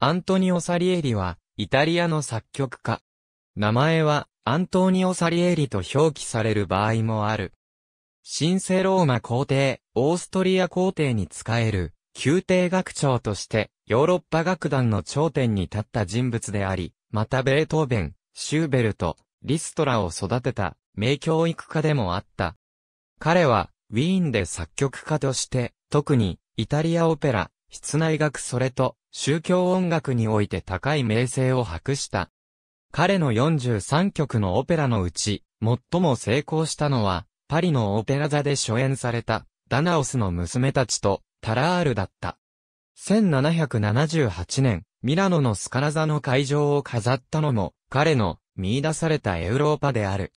アントニオ・サリエリは、イタリアの作曲家。名前は、アントニオ・サリエリと表記される場合もある。新聖ローマ皇帝、オーストリア皇帝に仕える、宮廷学長として、ヨーロッパ楽団の頂点に立った人物であり、またベートーベン、シューベルト、リストラを育てた、名教育家でもあった。彼は、ウィーンで作曲家として、特に、イタリアオペラ、室内楽それと、宗教音楽において高い名声を博した。彼の43曲のオペラのうち、最も成功したのは、パリのオペラ座で初演された、ダナオスの娘たちと、タラールだった。1778年、ミラノのスカラ座の会場を飾ったのも、彼の見出されたエウローパである。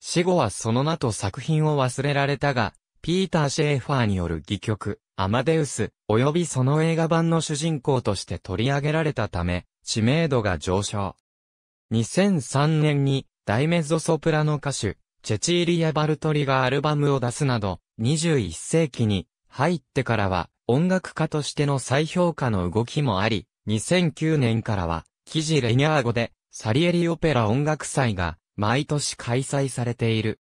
死後はその名と作品を忘れられたが、ピーター・シェーファーによる戯曲、アマデウス、及びその映画版の主人公として取り上げられたため、知名度が上昇。2003年に、大メゾソプラノ歌手、チェチーリア・バルトリがアルバムを出すなど、21世紀に入ってからは、音楽家としての再評価の動きもあり、2009年からは、記事レニャー語で、サリエリオペラ音楽祭が、毎年開催されている。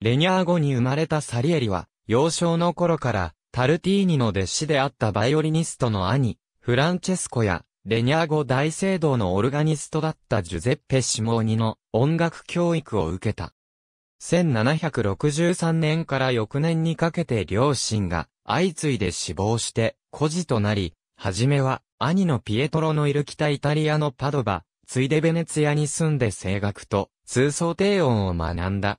レニャー語に生まれたサリエリは、幼少の頃から、タルティーニの弟子であったバイオリニストの兄、フランチェスコや、レニャーゴ大聖堂のオルガニストだったジュゼッペ・シモーニの音楽教育を受けた。1763年から翌年にかけて両親が相次いで死亡して孤児となり、はじめは兄のピエトロのいる北イタリアのパドバ、ついでベネツィアに住んで声楽と通奏低音を学んだ。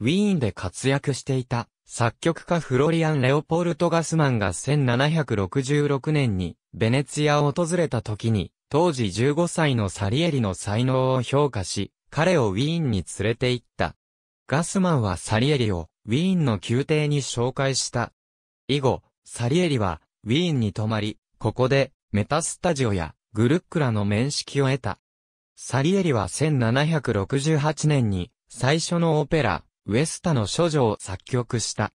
ウィーンで活躍していた作曲家フロリアン・レオポルト・ガスマンが1766年にベネツィアを訪れた時に、当時15歳のサリエリの才能を評価し、彼をウィーンに連れて行った。ガスマンはサリエリをウィーンの宮廷に紹介した。以後、サリエリはウィーンに泊まり、ここでメタスタジオやグルックラの面識を得た。サリエリは1768年に最初のオペラ、ウエスタの処女を作曲した。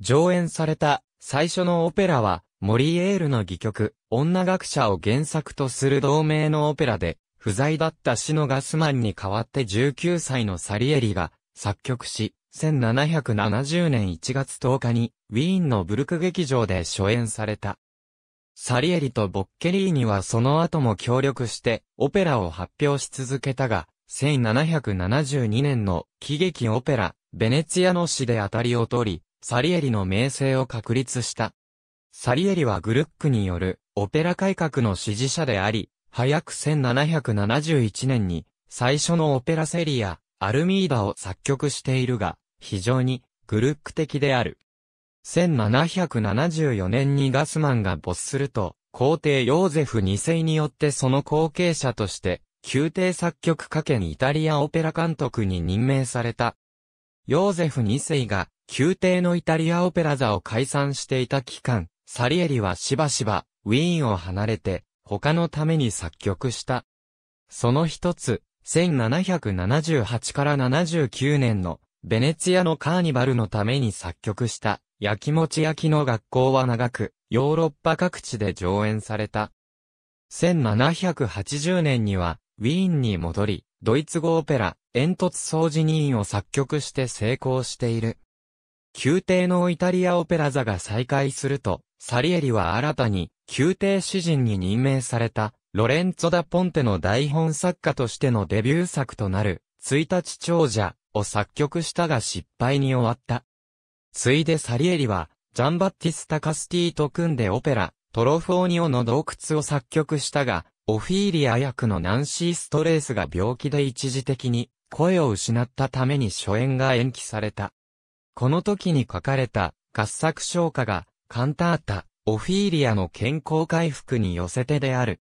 上演された最初のオペラは、モリエールの戯曲、女学者を原作とする同名のオペラで、不在だったシノガスマンに代わって19歳のサリエリが作曲し、1770年1月10日にウィーンのブルク劇場で初演された。サリエリとボッケリーニはその後も協力してオペラを発表し続けたが、1772年の喜劇オペラ、ベネツィアの詩で当たりを取り、サリエリの名声を確立した。サリエリはグルックによるオペラ改革の支持者であり、早く1771年に最初のオペラセリア、アルミーダを作曲しているが、非常にグルック的である。1774年にガスマンが没すると、皇帝ヨーゼフ2世によってその後継者として宮廷作曲家兼イタリアオペラ監督に任命された。ヨーゼフ2世が、宮廷のイタリアオペラ座を解散していた期間、サリエリはしばしば、ウィーンを離れて、他のために作曲した。その一つ、1778から79年の、ベネツィアのカーニバルのために作曲した、焼きもち焼きの学校は長く、ヨーロッパ各地で上演された。1780年には、ウィーンに戻り、ドイツ語オペラ、煙突掃除人を作曲して成功している。宮廷のイタリアオペラ座が再開すると、サリエリは新たに、宮廷詩人に任命された、ロレンツォ・ダ・ポンテの台本作家としてのデビュー作となる、1日長者を作曲したが失敗に終わった。ついでサリエリは、ジャンバッティスタ・カスティと組んでオペラ、トロフォーニオの洞窟を作曲したが、オフィーリア役のナンシー・ストレースが病気で一時的に声を失ったために初演が延期された。この時に書かれた合作唱歌がカンタータ、オフィーリアの健康回復に寄せてである。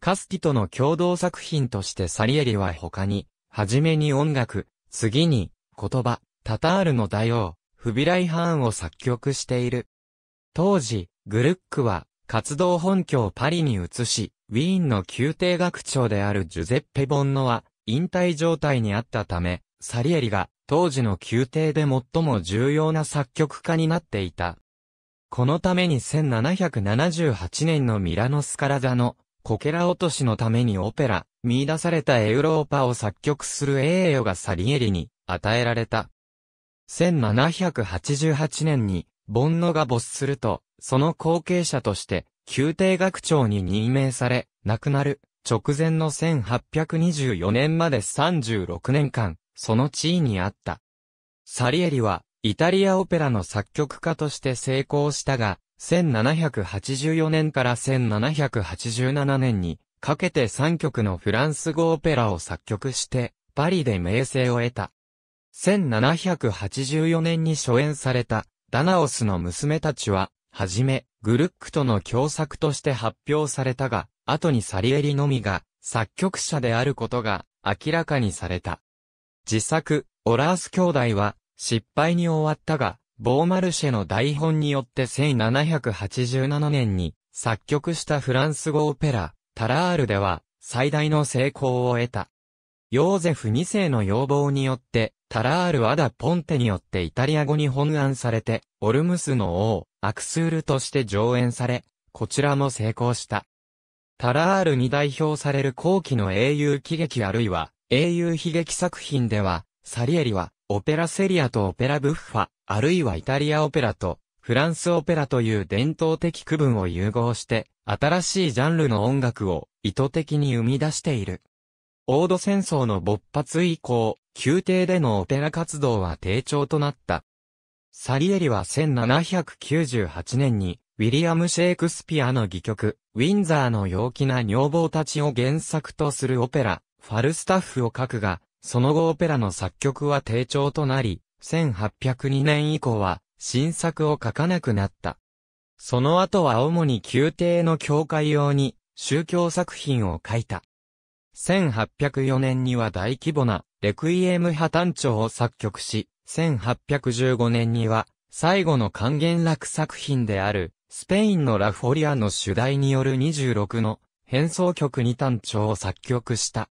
カスティとの共同作品としてサリエリは他に、はじめに音楽、次に、言葉、タタールの大王、フビライハーンを作曲している。当時、グルックは、活動本拠をパリに移し、ウィーンの宮廷学長であるジュゼッペ・ボンノは、引退状態にあったため、サリエリが、当時の宮廷で最も重要な作曲家になっていた。このために1778年のミラノスカラ座のコケラ落としのためにオペラ、見出されたエウローパを作曲する栄誉がサリエリに与えられた。1788年に、ボンノが没すると、その後継者として、宮廷学長に任命され、亡くなる直前の1824年まで36年間、その地位にあった。サリエリは、イタリアオペラの作曲家として成功したが、1784年から1787年に、かけて3曲のフランス語オペラを作曲して、パリで名声を得た。1784年に初演された、ダナオスの娘たちは、はじめ、グルックとの共作として発表されたが、後にサリエリのみが作曲者であることが明らかにされた。自作、オラース兄弟は失敗に終わったが、ボーマルシェの台本によって1787年に作曲したフランス語オペラ、タラールでは最大の成功を得た。ヨーゼフ2世の要望によって、タラール・アダ・ポンテによってイタリア語に本案されて、オルムスの王、アクスールとして上演され、こちらも成功した。タラールに代表される後期の英雄喜劇あるいは、英雄悲劇作品では、サリエリは、オペラセリアとオペラブッファ、あるいはイタリアオペラと、フランスオペラという伝統的区分を融合して、新しいジャンルの音楽を意図的に生み出している。オード戦争の勃発以降、宮廷でのオペラ活動は低調となった。サリエリは1798年に、ウィリアム・シェイクスピアの戯曲、ウィンザーの陽気な女房たちを原作とするオペラ、ファルスタッフを書くが、その後オペラの作曲は低調となり、1802年以降は、新作を書かなくなった。その後は主に宮廷の教会用に宗教作品を書いた。1804年には大規模なレクイエム破綻調を作曲し、1815年には、最後の還元楽作品である、スペインのラフォリアの主題による26の変奏曲に単調を作曲した。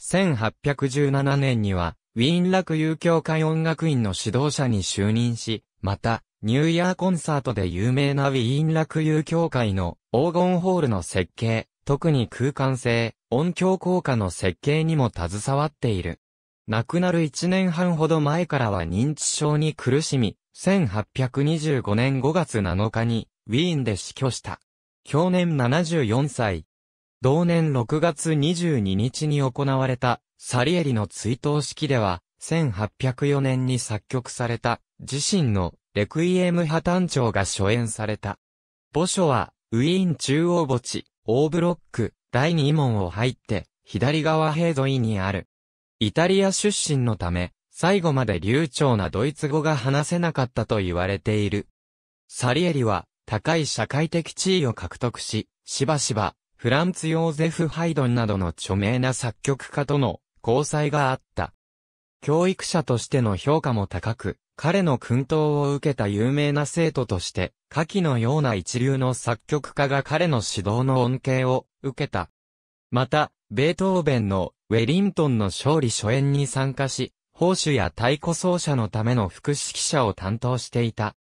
1817年には、ウィーン楽友協会音楽院の指導者に就任し、また、ニューイヤーコンサートで有名なウィーン楽友協会の黄金ホールの設計、特に空間性、音響効果の設計にも携わっている。亡くなる1年半ほど前からは認知症に苦しみ、1825年5月7日に、ウィーンで死去した。去年74歳。同年6月22日に行われた、サリエリの追悼式では、1804年に作曲された、自身の、レクイエム破綻長が初演された。墓所は、ウィーン中央墓地、オーブロック、第2門を入って、左側平沿いにある。イタリア出身のため、最後まで流暢なドイツ語が話せなかったと言われている。サリエリは、高い社会的地位を獲得し、しばしば、フランツ・ヨーゼフ・ハイドンなどの著名な作曲家との交際があった。教育者としての評価も高く、彼の訓導を受けた有名な生徒として、下記のような一流の作曲家が彼の指導の恩恵を受けた。また、ベートーベンのウェリントンの勝利初演に参加し、砲手や太鼓奏者のための副指揮者を担当していた。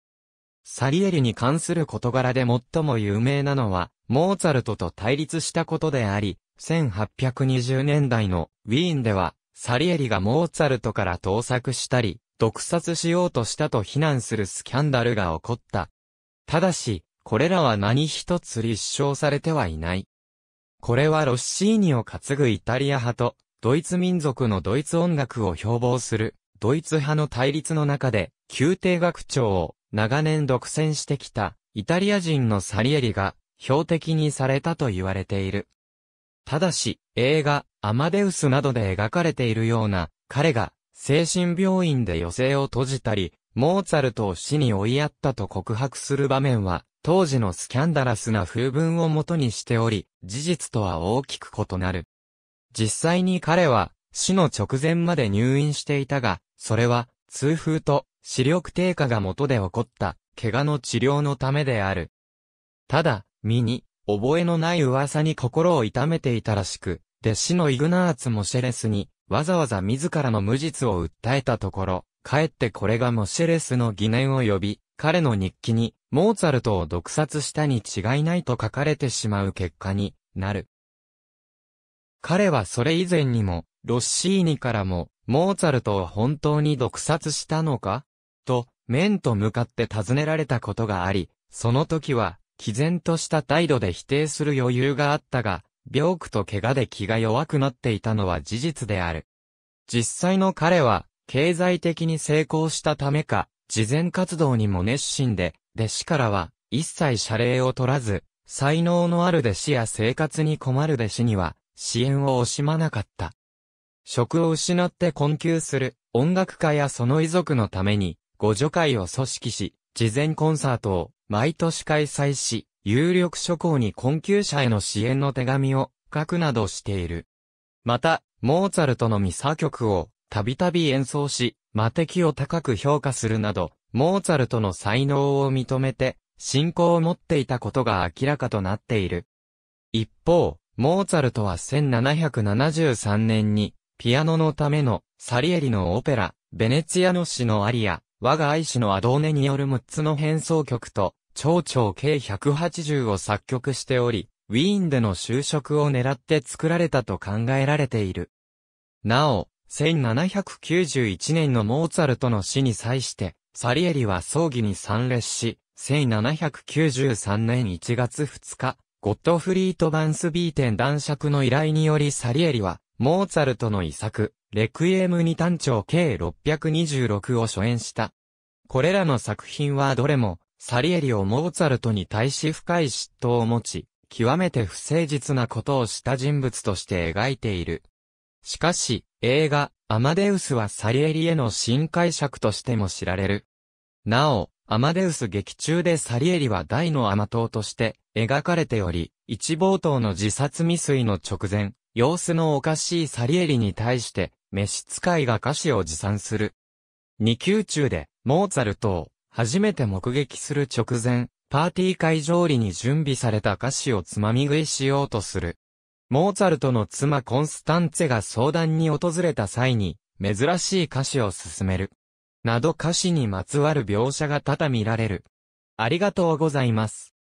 サリエリに関する事柄で最も有名なのは、モーツァルトと対立したことであり、1820年代のウィーンでは、サリエリがモーツァルトから盗作したり、毒殺しようとしたと非難するスキャンダルが起こった。ただし、これらは何一つ立証されてはいない。これはロッシーニを担ぐイタリア派と、ドイツ民族のドイツ音楽を標榜する、ドイツ派の対立の中で、宮廷学長を長年独占してきた、イタリア人のサリエリが、標的にされたと言われている。ただし、映画、アマデウスなどで描かれているような、彼が、精神病院で余生を閉じたり、モーツァルトを死に追いやったと告白する場面は、当時のスキャンダラスな風文をもとにしており、事実とは大きく異なる。実際に彼は、死の直前まで入院していたが、それは、痛風と視力低下が元で起こった、怪我の治療のためである。ただ、身に、覚えのない噂に心を痛めていたらしく、弟子のイグナーツ・もシェレスに、わざわざ自らの無実を訴えたところ、かえってこれがモシェレスの疑念を呼び、彼の日記に、モーツァルトを毒殺したに違いないと書かれてしまう結果になる。彼はそれ以前にも、ロッシーニからも、モーツァルトを本当に毒殺したのかと、面と向かって尋ねられたことがあり、その時は、毅然とした態度で否定する余裕があったが、病苦と怪我で気が弱くなっていたのは事実である。実際の彼は、経済的に成功したためか、慈善活動にも熱心で、弟子からは、一切謝礼を取らず、才能のある弟子や生活に困る弟子には、支援を惜しまなかった。職を失って困窮する音楽家やその遺族のために、互助会を組織し、事前コンサートを毎年開催し、有力諸侯に困窮者への支援の手紙を書くなどしている。また、モーツァルトのミサ曲をたびたび演奏し、魔敵を高く評価するなど、モーツァルトの才能を認めて、信仰を持っていたことが明らかとなっている。一方、モーツァルトは1773年に、ピアノのためのサリエリのオペラ、ベネツィアの詩のアリア、我が愛詩のアドーネによる6つの変奏曲と、長々計180を作曲しており、ウィーンでの就職を狙って作られたと考えられている。なお、1791年のモーツァルトの死に際して、サリエリは葬儀に参列し、1793年1月2日、ゴッドフリート・バンスビーテン男爵の依頼によりサリエリは、モーツァルトの遺作、レクイエムに単調計626を初演した。これらの作品はどれも、サリエリをモーツァルトに対し深い嫉妬を持ち、極めて不誠実なことをした人物として描いている。しかし、映画、アマデウスはサリエリへの新解釈としても知られる。なお、アマデウス劇中でサリエリは大の甘党として描かれており、一冒頭の自殺未遂の直前、様子のおかしいサリエリに対して、召使いが歌詞を持参する。二級中で、モーツァルトを、初めて目撃する直前、パーティー会場裏に準備された菓子をつまみ食いしようとする。モーツァルトの妻コンスタンツェが相談に訪れた際に、珍しい歌詞を勧める。など歌詞にまつわる描写が多々見られる。ありがとうございます。